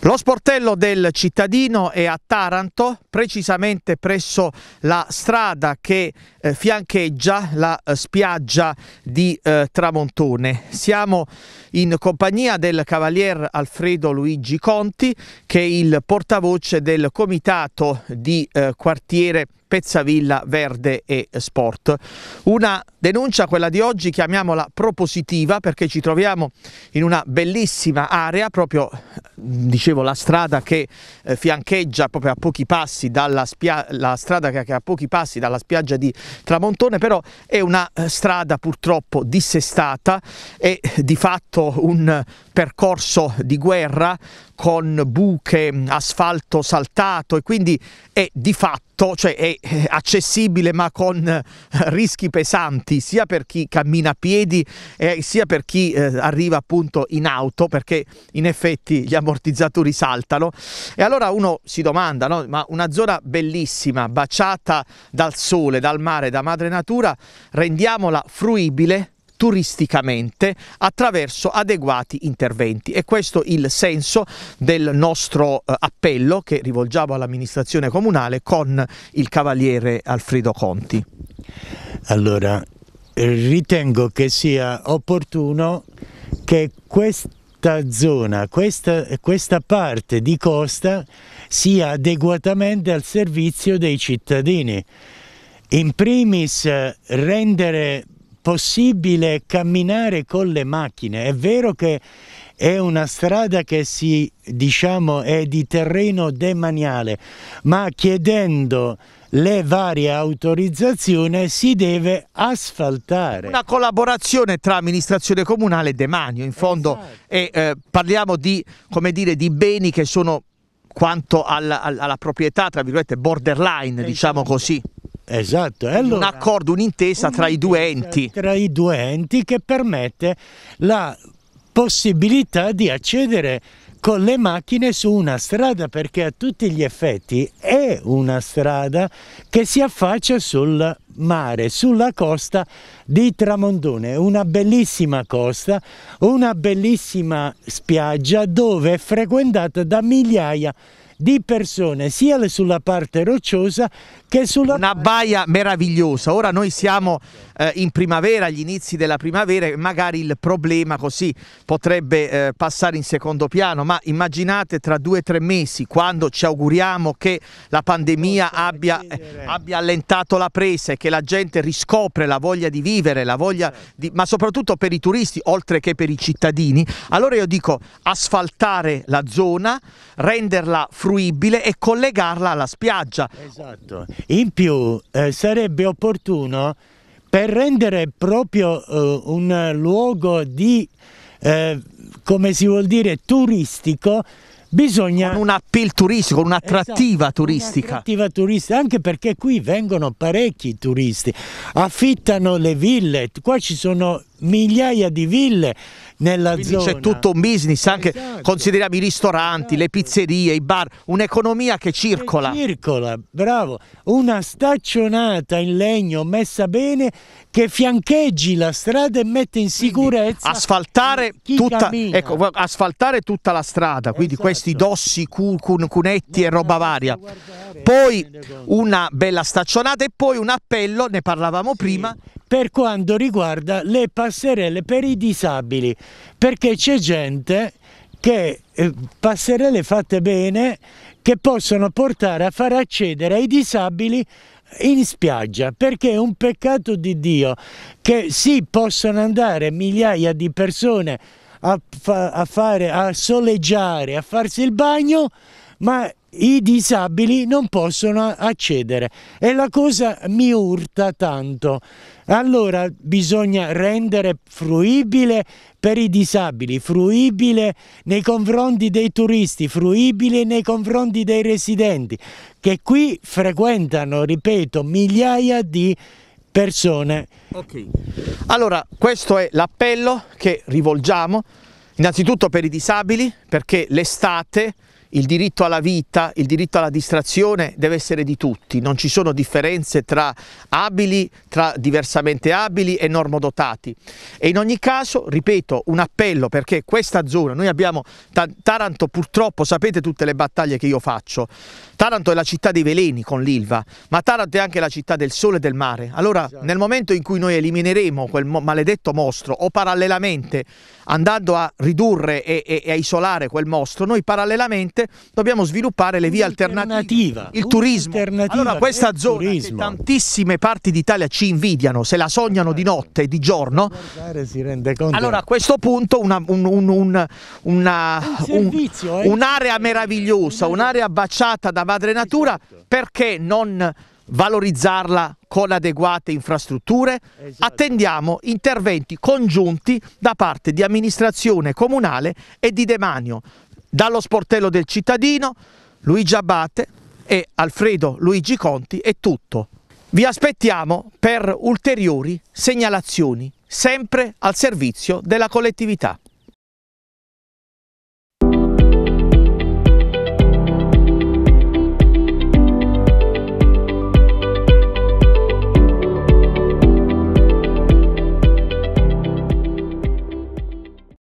Lo sportello del cittadino è a Taranto, precisamente presso la strada che eh, fiancheggia la eh, spiaggia di eh, Tramontone. Siamo in compagnia del cavalier Alfredo Luigi Conti, che è il portavoce del comitato di eh, quartiere Pezzavilla Verde e Sport. Una denuncia, quella di oggi, chiamiamola propositiva perché ci troviamo in una bellissima area, proprio dicevo la strada che eh, fiancheggia proprio a pochi passi dalla la strada che a pochi passi dalla spiaggia di Tramontone, però è una eh, strada purtroppo dissestata e di fatto un percorso di guerra con buche, asfalto saltato e quindi è di fatto adatto, cioè è eh, accessibile ma con eh, rischi pesanti sia per chi cammina a piedi eh, sia per chi eh, arriva appunto in auto perché in effetti gli ammortizzatori saltano e allora uno si domanda no? ma una zona bellissima baciata dal sole, dal mare, da madre natura rendiamola fruibile turisticamente attraverso adeguati interventi. E questo il senso del nostro eh, appello che rivolgiamo all'amministrazione comunale con il cavaliere Alfredo Conti. Allora, ritengo che sia opportuno che questa zona, questa, questa, parte di costa sia adeguatamente al servizio dei cittadini. In primis eh, rendere possibile camminare con le macchine. È vero che è una strada che si, diciamo, è di terreno demaniale, ma chiedendo le varie autorizzazioni si deve asfaltare. Una collaborazione tra amministrazione comunale e demanio, in fondo, esatto. e, eh, parliamo di, dire, di beni che sono quanto alla, alla, proprietà, tra virgolette, borderline, esatto. diciamo così. Esatto, allora, un accordo, un'intesa tra i due enti. Tra i due enti che permette la possibilità di accedere con le macchine su una strada perché a tutti gli effetti è una strada che si affaccia sul mare, sulla costa di Tramondone, una bellissima costa, una bellissima spiaggia dove è frequentata da migliaia di di persone sia sulla parte rocciosa che sulla... Una baia meravigliosa, ora noi siamo eh, in primavera, agli inizi della primavera e magari il problema così potrebbe eh, passare in secondo piano, ma immaginate tra due o tre mesi quando ci auguriamo che la pandemia abbia, eh, abbia, allentato la presa e che la gente riscopre la voglia di vivere, la voglia certo. di... ma soprattutto per i turisti oltre che per i cittadini, allora io dico asfaltare la zona, renderla fruttuosa fruibile e collegarla alla spiaggia. Esatto. In più eh, sarebbe opportuno per rendere proprio eh, un luogo di, eh, come si vuol dire, turistico, bisogna... Con un appeal turistico, un'attrattiva esatto, turistica. Un'attrattiva turistica, anche perché qui vengono parecchi turisti, affittano le ville, qua ci sono migliaia di ville nella Quindi zona. C'è tutto un business, anche esatto. consideriamo i ristoranti, esatto. le pizzerie, i bar, un'economia che circola. Che circola, bravo. Una staccionata in legno messa bene che fiancheggi la strada e mette in sicurezza. Asfaltare tutta, ecco, asfaltare tutta, la strada, quindi esatto. questi dossi, cunetti e roba varia. Poi una bella staccionata e poi un appello, ne parlavamo sì. prima, per quanto riguarda le passerelle per i disabili, perché c'è gente che eh, passerelle fatte bene che possono portare a far accedere ai disabili in spiaggia perché è un peccato di Dio che sì possono andare migliaia di persone a, fa a, fare, a soleggiare, a farsi il bagno ma i disabili non possono accedere e la cosa mi urta tanto. Allora bisogna rendere fruibile per i disabili, fruibile nei confronti dei turisti, fruibile nei confronti dei residenti che qui frequentano, ripeto, migliaia di persone. Ok. Allora questo è l'appello che rivolgiamo innanzitutto per i disabili perché l'estate il diritto alla vita, il diritto alla distrazione deve essere di tutti, non ci sono differenze tra abili, tra diversamente abili e normodotati. E in ogni caso, ripeto, un appello perché questa zona, noi abbiamo Taranto purtroppo, sapete tutte le battaglie che io faccio, Taranto è la città dei veleni con l'Ilva, ma Taranto è anche la città del sole e del mare. Allora esatto. nel momento in cui noi elimineremo quel maledetto mostro o parallelamente andando a ridurre e, e, e a isolare quel mostro, noi parallelamente sicuramente dobbiamo sviluppare le vie alternative, il turismo. Allora questa zona turismo. tantissime parti d'Italia ci invidiano, se la sognano di notte e di giorno, allora a questo punto una, un, un, un, una, eh. un'area meravigliosa, un'area baciata da madre natura, esatto. perché non valorizzarla con adeguate infrastrutture, esatto. attendiamo interventi congiunti da parte di amministrazione comunale e di demanio dallo sportello del cittadino, Luigi Abate e Alfredo Luigi Conti è tutto. Vi aspettiamo per ulteriori segnalazioni, sempre al servizio della collettività.